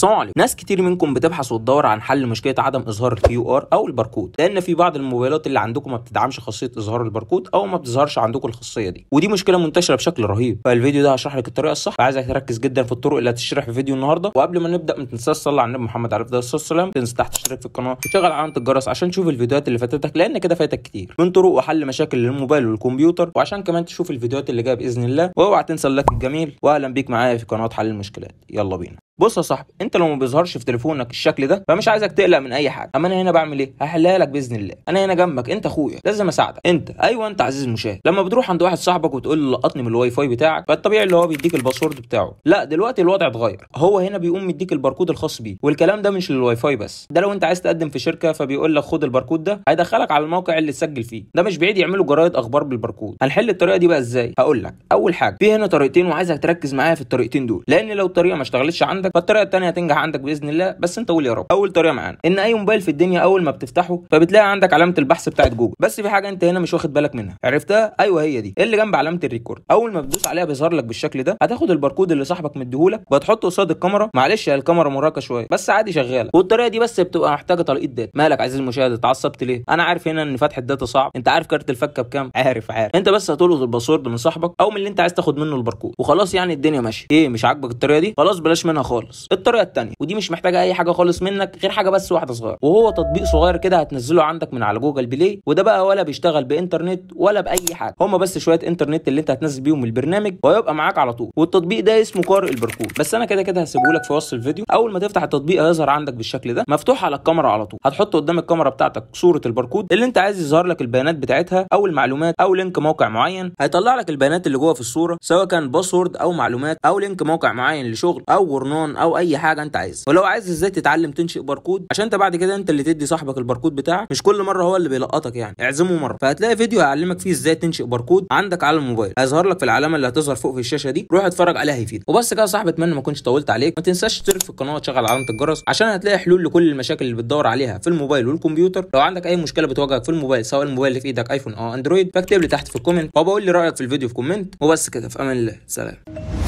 السلام عليكم ناس كتير منكم بتبحث وتدور عن حل مشكله عدم اظهار الكيو ار او الباركود لان في بعض الموبايلات اللي عندكم ما بتدعمش خاصيه اظهار الباركود او ما بتظهرش عندكم الخاصيه دي ودي مشكله منتشره بشكل رهيب فالفيديو ده هشرح لك الطريقه الصح فعايزك تركز جدا في الطرق اللي هتشرح في فيديو النهارده وقبل ما نبدا ما تنساش تصلي على النبي محمد عليه الصلاه والسلام تنسى تحت تشترك في القناه وتشغل علامه الجرس عشان تشوف الفيديوهات اللي فاتتك لان كده فاتك كتير من طرق وحل مشاكل للموبايل والكمبيوتر وعشان كمان تشوف الفيديوهات اللي جايه باذن الله واوعى تنسى اللايك الجميل واهلا بيك معايا في قناه حل المشكلات يلا بينا بص يا صاحبي انت لو ما بيظهرش في تليفونك الشكل ده فمش عايزك تقلق من اي حاجه اما انا هنا بعمل ايه هحلها لك باذن الله انا هنا جنبك انت اخويا لازم اساعدك انت ايوه انت عزيز المشاهد لما بتروح عند واحد صاحبك وتقول له لقطني من الواي فاي بتاعك فالطبيعي اللي هو بيديك الباسورد بتاعه لا دلوقتي الوضع اتغير هو هنا بيقوم مديك الباركود الخاص بيه والكلام ده مش للواي فاي بس ده لو انت عايز تقدم في شركه فبيقول لك خد الباركود ده هيدخلك على الموقع اللي تسجل فيه ده مش بعيد يعملوا جرايد اخبار بالباركود هنحل الطريقه دي بقى ازاي هقول لك اول حاجه في هنا طريقتين وعايزك تركز معايا في الطريقتين دول لان لو الطريقه ما اشتغلتش عندك عندك فالطريقه الثانيه هتنجح عندك باذن الله بس انت قول يا رب اول طريقه معانا ان اي موبايل في الدنيا اول ما بتفتحه فبتلاقي عندك علامه البحث بتاعت جوجل بس في حاجه انت هنا مش واخد بالك منها عرفتها ايوه هي دي اللي جنب علامه الريكورد اول ما بتدوس عليها بيظهر لك بالشكل ده هتاخد الباركود اللي صاحبك مديهولك وهتحطه قصاد الكاميرا معلش يا الكاميرا مراكه شويه بس عادي شغاله والطريقه دي بس بتبقى محتاجه تلقيط داتا مالك عزيزي المشاهد اتعصبت ليه انا عارف هنا ان فتح الداتا صعب انت عارف كارت الفكه بكام عارف عارف انت بس هتلقط الباسورد من صاحبك او من اللي انت عايز تاخد منه الباركود وخلاص يعني الدنيا ماشيه ايه مش عاجبك الطريقه دي خلاص بلاش منها خالص خالص الطريقه الثانيه ودي مش محتاجه اي حاجه خالص منك غير حاجه بس واحده صغيره وهو تطبيق صغير كده هتنزله عندك من على جوجل بلاي وده بقى ولا بيشتغل بانترنت ولا باي حاجه هما بس شويه انترنت اللي انت هتنزل بيهم البرنامج وهيبقى معاك على طول والتطبيق ده اسمه قارئ الباركود بس انا كده كده هسيبه لك في وصف الفيديو اول ما تفتح التطبيق هيظهر عندك بالشكل ده مفتوح على الكاميرا على طول هتحط قدام الكاميرا بتاعتك صوره الباركود اللي انت عايز يظهر لك البيانات بتاعتها او المعلومات او لينك موقع معين هيطلع لك البيانات اللي جوه في الصوره سواء كان باسورد او معلومات او لينك موقع معين لشغل او او اي حاجه انت عايزها ولو عايز ازاي تتعلم تنشئ باركود عشان انت بعد كده انت اللي تدي صاحبك الباركود بتاعك مش كل مره هو اللي بيلقطك يعني اعزمه مره فهتلاقي فيديو هيعلمك فيه ازاي تنشئ باركود عندك على الموبايل هيظهر لك في العلامه اللي هتظهر فوق في الشاشه دي روح اتفرج عليها هيفيدك وبس كده يا صاحبي اتمنى ما اكونش طولت عليك ما تنساش تشترك في القناه وتشغل علامه الجرس عشان هتلاقي حلول لكل المشاكل اللي بتدور عليها في الموبايل والكمبيوتر لو عندك اي مشكله بتواجهك في الموبايل سواء الموبايل اللي في ايدك ايفون او اندرويد فاكتب لي تحت في الكومنت وبقول لي رايك في الفيديو في كومنت وبس كده في امان الله سلام